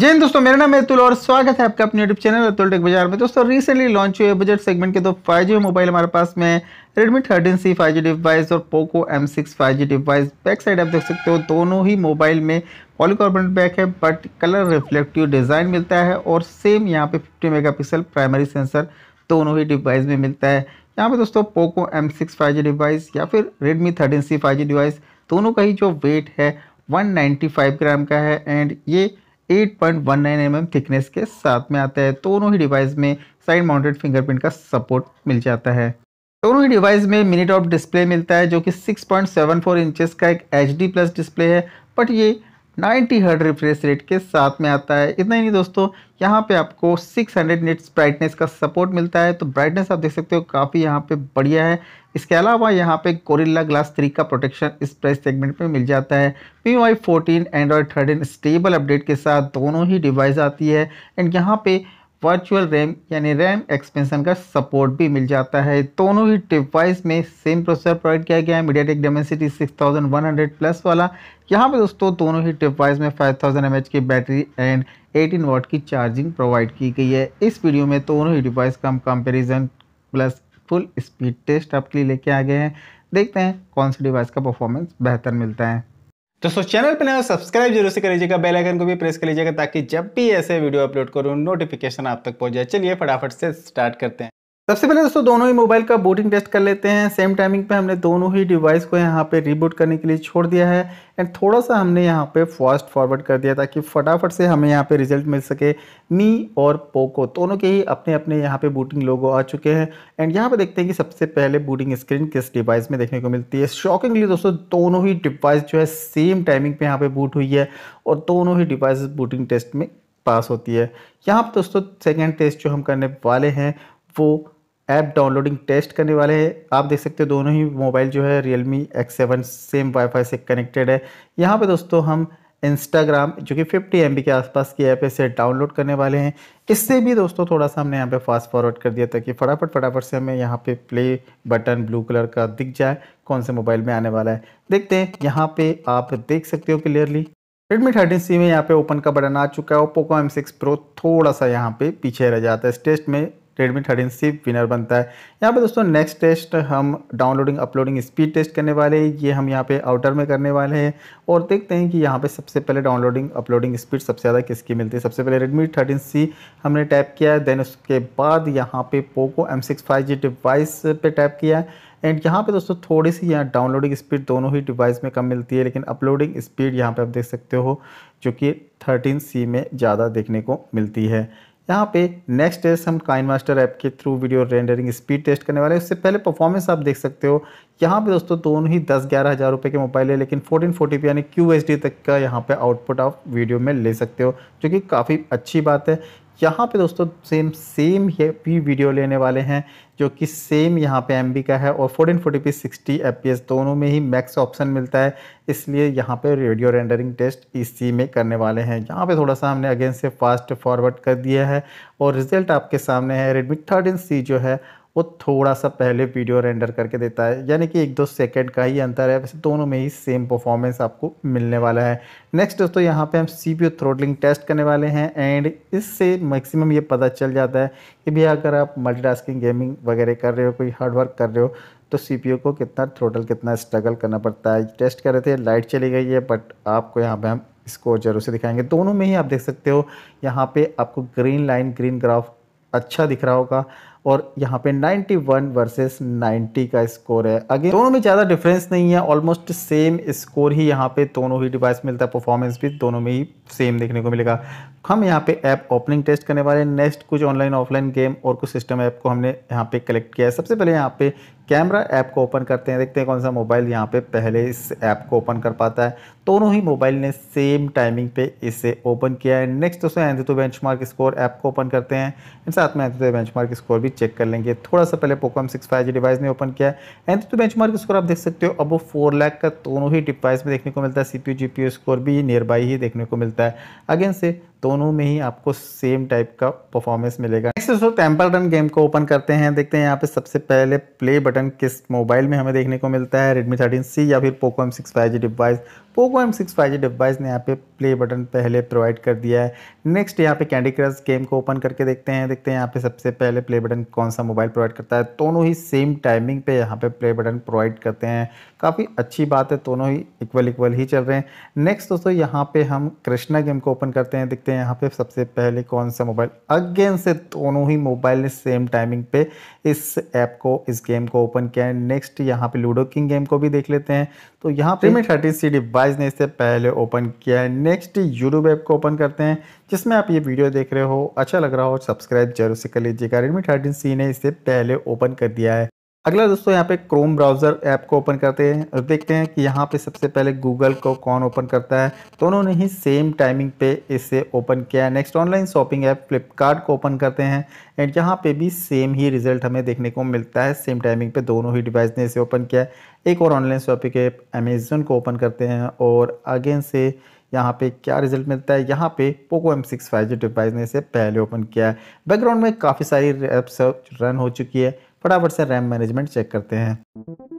जी दोस्तों मेरा नाम अतुल और स्वागत है आपका अपने यूट्यूब चैनल अतुल टेक बाजार में दोस्तों रिसेंटली लॉन्च हुए बजट सेगमेंट के दो फाइव जी मोबाइल हमारे पास में Redmi C five G device और Poco six five G device back side आप देख सकते हो दोनों ही मोबाइल में पॉलीकार्बोनेट बैक है बट कलर रिफ्लेक्टिव डिज़ाइन मिलता है और सेम यहाँ पे फिफ्टी मेगा प्राइमरी सेंसर दोनों ही डिवाइस में मिलता है यहाँ पे दोस्तों पोको एम सिक्स डिवाइस या फिर रेडमी थर्टीन सी डिवाइस दोनों का ही जो वेट है वन ग्राम का है एंड ये 8.19 पॉइंट mm थिकनेस के साथ में आता है दोनों ही डिवाइस में साइड माउंटेड फिंगरप्रिंट का सपोर्ट मिल जाता है दोनों ही डिवाइस में मिनी ऑफ डिस्प्ले मिलता है जो कि 6.74 पॉइंट इंचेस का एक एच प्लस डिस्प्ले है बट ये 90 हर्ड रिफ्रेश रेट के साथ में आता है इतना ही नहीं दोस्तों यहाँ पे आपको 600 हंड्रेड निट्स ब्राइटनेस का सपोर्ट मिलता है तो ब्राइटनेस आप देख सकते हो काफ़ी यहाँ पे बढ़िया है इसके अलावा यहाँ पे कोरिल्ला ग्लास थ्री का प्रोटेक्शन इस प्राइस सेगमेंट में मिल जाता है P Y fourteen Android thirteen stable update के साथ दोनों ही डिवाइस आती है एंड यहाँ पर वर्चुअल रैम यानी रैम एक्सपेंशन का सपोर्ट भी मिल जाता है दोनों ही डिवाइस में सेम प्रोसेसर प्रोवाइड किया गया है MediaTek Dimensity hundred plus वाला यहाँ पे दोस्तों दोनों ही डिवाइस में 5000 थाउजेंड की बैटरी एंड 18 वॉट की चार्जिंग प्रोवाइड की गई है इस वीडियो में दोनों ही डिवाइस का हम comparison plus full speed test आपके लिए लेके आ गए हैं देखते हैं कौन सी डिवाइस का परफॉर्मेंस बेहतर मिलता है दोस्तों चैनल पर नया सब्सक्राइब जरूर से कर लीजिएगा बेल आइकन को भी प्रेस कर लीजिएगा ताकि जब भी ऐसे वीडियो अपलोड करूँ नोटिफिकेशन आप तक पहुंच जाए चलिए फटाफट से स्टार्ट करते हैं सबसे पहले दोस्तों दोनों ही मोबाइल का बूटिंग टेस्ट कर लेते हैं सेम टाइमिंग पे हमने दोनों ही डिवाइस को यहाँ पे रीबूट करने के लिए छोड़ दिया है एंड थोड़ा सा हमने यहाँ पे फास्ट फॉरवर्ड कर दिया ताकि फटाफट से हमें यहाँ पे रिजल्ट मिल सके मी और पोको दोनों के ही अपने अपने यहाँ पे बूटिंग लोगो आ चुके हैं एंड यहाँ पर देखते हैं कि सबसे पहले बूटिंग स्क्रीन किस डिवाइस में देखने को मिलती है शॉकिंगली दोस्तों दोनों ही डिवाइस जो है सेम टाइमिंग पर यहाँ पर बूट हुई है और दोनों ही डिवाइस बूटिंग टेस्ट में पास होती है यहाँ पर दोस्तों सेकेंड टेस्ट जो हम करने वाले हैं वो ऐप डाउनलोडिंग टेस्ट करने वाले हैं आप देख सकते हो दोनों ही मोबाइल जो है Realme X seven same wifi से कनेक्टेड है यहाँ पे दोस्तों हम इंस्टाग्राम जो कि 50 एम के आसपास की ऐप है इसे डाउनलोड करने वाले हैं इससे भी दोस्तों थोड़ा सा हमने यहाँ पे फास्ट फॉरवर्ड कर दिया ताकि फटाफट फटाफट से हमें यहाँ पे प्ले बटन ब्लू कलर का दिख जाए कौन से मोबाइल में आने वाला है देखते हैं यहाँ पे आप देख सकते हो क्लियरली रेडमी थर्टीन सी में यहाँ पे ओपन का बटन आ चुका है और एम सिक्स प्रो थोड़ा सा यहाँ पे पीछे रह जाता है इस टेस्ट में रेडमी थर्टीन सी विनर बनता है यहाँ पे दोस्तों नेक्स्ट टेस्ट हम डाउनलोडिंग अपलोडिंग स्पीड टेस्ट करने वाले हैं ये हम यहाँ पे आउटर में करने वाले हैं और देखते हैं कि यहाँ पे सबसे पहले डाउनलोडिंग अपलोडिंग स्पीड सबसे ज़्यादा किसकी मिलती है सबसे पहले रेडमी थर्टीन सी हमने टैप किया है देन उसके बाद यहाँ पे Poco M six five G device पर टैप किया है एंड यहाँ पे दोस्तों थोड़ी सी यहाँ डाउनलोडिंग स्पीड दोनों ही डिवाइस में कम मिलती है लेकिन अपलोडिंग स्पीड यहाँ पे आप देख सकते हो जो कि थर्टीन सी में ज़्यादा देखने को मिलती है यहाँ पे नेक्स्ट टेस्ट हम काइन मास्टर ऐप के through video rendering speed test करने वाले हैं उससे पहले परफॉर्मेंस आप देख सकते हो यहाँ पे दोस्तों दोनों ही दस ग्यारह हज़ार रुपये के मोबाइल है लेकिन फोर्टीन फोर्टी यानी क्यू तक का यहाँ पे आउटपुट आप वीडियो में ले सकते हो जो कि काफ़ी अच्छी बात है यहाँ पे दोस्तों सेम सेम ये वीडियो लेने वाले हैं जो कि सेम यहाँ पे एम का है और fourteen forty P sixty F दोनों में ही मैक्स ऑप्शन मिलता है इसलिए यहाँ पे रेडियो रेंडरिंग टेस्ट इसी में करने वाले हैं यहाँ पे थोड़ा सा हमने अगेन से फास्ट फॉरवर्ड कर दिया है और रिजल्ट आपके सामने है रेडमी थर्टीन सी जो है वो थोड़ा सा पहले वीडियो रेंडर करके देता है यानी कि एक दो सेकेंड का ही अंतर है वैसे दोनों में ही सेम परफॉर्मेंस आपको मिलने वाला है नेक्स्ट दोस्तों यहाँ पे हम सी पी थ्रोटलिंग टेस्ट करने वाले हैं एंड इससे मैक्सिमम ये पता चल जाता है कि भैया अगर आप मल्टीटास्किंग गेमिंग वगैरह कर रहे हो कोई हार्ड वर्क कर रहे हो तो सी को कितना थ्रोटल कितना स्ट्रगल करना पड़ता है टेस्ट कर रहे थे लाइट चली गई है बट आपको यहाँ पर हम स्कोर जरूर से दिखाएंगे दोनों में ही आप देख सकते हो यहाँ पर आपको ग्रीन लाइन ग्रीन ग्राफ अच्छा दिख रहा होगा और यहाँ पे 91 वर्सेस नाइन्टी का स्कोर है अगेन दोनों में ज़्यादा डिफरेंस नहीं है ऑलमोस्ट सेम स्कोर ही यहाँ पे दोनों ही डिवाइस मिलता है परफॉर्मेंस भी दोनों में ही सेम देखने को मिलेगा हम यहाँ पे ऐप ओपनिंग टेस्ट करने वाले हैं नेक्स्ट कुछ ऑनलाइन ऑफलाइन गेम और कुछ सिस्टम ऐप को हमने यहाँ पे कलेक्ट किया है सबसे पहले यहाँ पे कैमरा ऐप को ओपन करते हैं देखते हैं कौन सा मोबाइल यहाँ पे पहले इस ऐप को ओपन कर पाता है दोनों ही मोबाइल ने सेम टाइमिंग पे इसे ओपन किया है नेक्स्ट दोस्तों एंथो बेंच स्कोर ऐप को ओपन करते हैं साथ में एंथो बेंचमार्क स्कोर भी चेक कर लेंगे थोड़ा सा पहले पोकोम सिक्स फाइव डिवाइस ने ओपन किया है AnTuTu benchmark score आप देख सकते हो अब वो फोर लैख का दोनों ही डिवाइस में देखने को मिलता है सी पी स्कोर भी नियर बाई ही देखने को मिलता है अगेन से दोनों में ही आपको सेम टाइप का परफॉर्मेंस मिलेगा नेक्स्ट दोस्तों टेम्पल गेम को ओपन करते हैं देखते हैं यहाँ पे सबसे पहले प्ले बटन किस मोबाइल में हमें देखने को मिलता है रेडमी थर्टीन सी या फिर Poco M six five G device Poco M six five G device ने यहाँ पे प्ले बटन पहले प्रोवाइड कर दिया है नेक्स्ट यहाँ पे कैंडी क्रश गेम को ओपन करके देखते हैं देखते हैं यहाँ पे सबसे पहले प्ले बटन कौन सा मोबाइल प्रोवाइड करता है दोनों ही सेम टाइमिंग पे यहाँ पे प्ले बटन प्रोवाइड करते हैं काफ़ी अच्छी बात है दोनों ही इक्वल इक्वल ही चल रहे हैं नेक्स्ट दोस्तों यहाँ पे हम कृष्णा गेम को ओपन करते हैं देखते हैं हैं यहाँ पे सबसे पहले कौन सा मोबाइल अगेन से दोनों ही मोबाइल ने सेम टाइमिंग पे इस ऐप को इस गेम को ओपन किया है नेक्स्ट यहाँ पे लूडो किंग गेम को भी देख लेते हैं तो यहाँ पे थर्टी सी डिवाइस ने इससे पहले ओपन किया है नेक्स्ट यूट्यूब ऐप को ओपन करते हैं जिसमें आप ये वीडियो देख रहे हो अच्छा लग रहा हो सब्सक्राइब जरूर से कर लीजिएगा रेडमी थर्टीन सी ने इससे पहले ओपन कर दिया है अगला दोस्तों यहाँ पे क्रोम ब्राउज़र ऐप को ओपन करते हैं और देखते हैं कि यहाँ पे सबसे पहले गूगल को कौन ओपन करता है तो उन्होंने ही सेम टाइमिंग पे इसे ओपन किया है next online shopping app Flipkart को ओपन करते हैं एंड यहाँ पे भी सेम ही रिजल्ट हमें देखने को मिलता है सेम टाइमिंग पे दोनों ही डिवाइस ने इसे ओपन किया है एक और ऑनलाइन शॉपिंग ऐप अमेज़न को ओपन करते हैं और अगेन से यहाँ पे क्या रिजल्ट मिलता है यहाँ पे Poco M six five G device ने इसे पहले ओपन किया है बैकग्राउंड में काफ़ी सारी ऐप्स रन हो चुकी है फटाफट से रैम मैनेजमेंट चेक करते हैं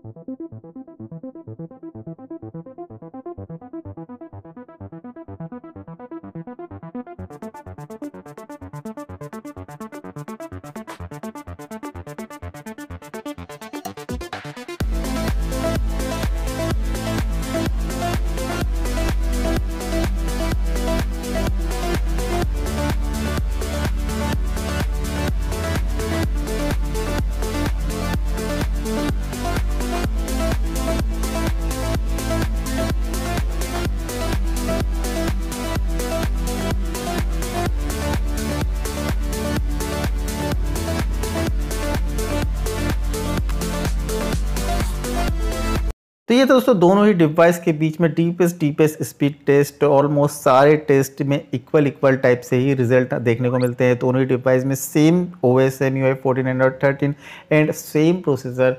तो ये तो दोस्तों दोनों ही डिवाइस के बीच में डीपेस्ट डीपेस्ट स्पीड टेस्ट ऑलमोस्ट सारे टेस्ट में इक्वल इक्वल टाइप से ही रिजल्ट देखने को मिलते हैं दोनों ही डिवाइस में same O S M U fourteen hundred thirteen and same processor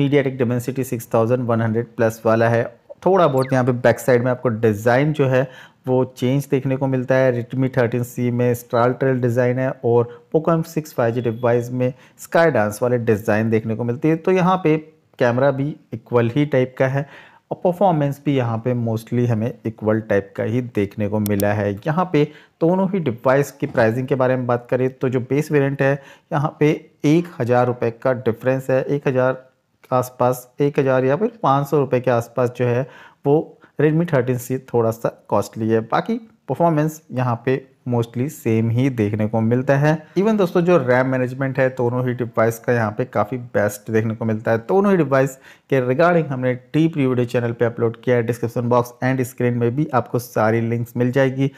MediaTek Dimensity six thousand one hundred plus वाला है थोड़ा बहुत यहाँ पे बैक साइड में आपको डिज़ाइन जो है वो चेंज देखने को मिलता है रिटमी थर्टीन सी में स्ट्राल ट्रेल डिज़ाइन है और Poco six five G device में स्काई डांस वाले डिज़ाइन देखने को मिलती है तो यहाँ पे कैमरा भी इक्वल ही टाइप का है और परफॉर्मेंस भी यहाँ पे मोस्टली हमें इक्वल टाइप का ही देखने को मिला है यहाँ पे दोनों ही डिवाइस की प्राइसिंग के बारे में बात करें तो जो बेस वेरिएंट है यहाँ पे एक हज़ार रुपये का डिफरेंस है एक हज़ार के आसपास एक हज़ार या फिर पाँच सौ रुपये के आसपास जो है वो रेडमी थर्टीन सी थोड़ा सा कॉस्टली है बाकी परफॉर्मेंस यहाँ पर मोस्टली सेम ही देखने को मिलता है इवन दोस्तों जो रैम मैनेजमेंट है दोनों तो ही डिवाइस का यहाँ पे काफ़ी बेस्ट देखने को मिलता है दोनों तो ही डिवाइस के रिगार्डिंग हमने टी प्री चैनल पे अपलोड किया है डिस्क्रिप्शन बॉक्स एंड स्क्रीन में भी आपको सारी लिंक्स मिल जाएगी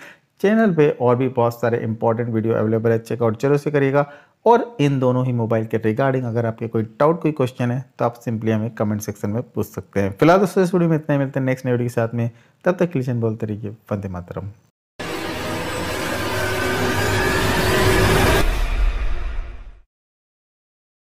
चैनल पे और भी बहुत सारे इंपॉर्टेंट वीडियो अवेलेबल है चेकआउट जरूर से करिएगा और इन दोनों ही मोबाइल के रिगार्डिंग अगर आपके कोई डाउट कोई क्वेश्चन है तो आप सिंपली हमें कमेंट सेक्शन में पूछ सकते हैं फिलहाल दोस्तों इस वीडियो में इतना ही मिलते हैं नेक्स्ट वीडियो के साथ में तब तक क्लिशन बोलते रहिए वंदे मातरम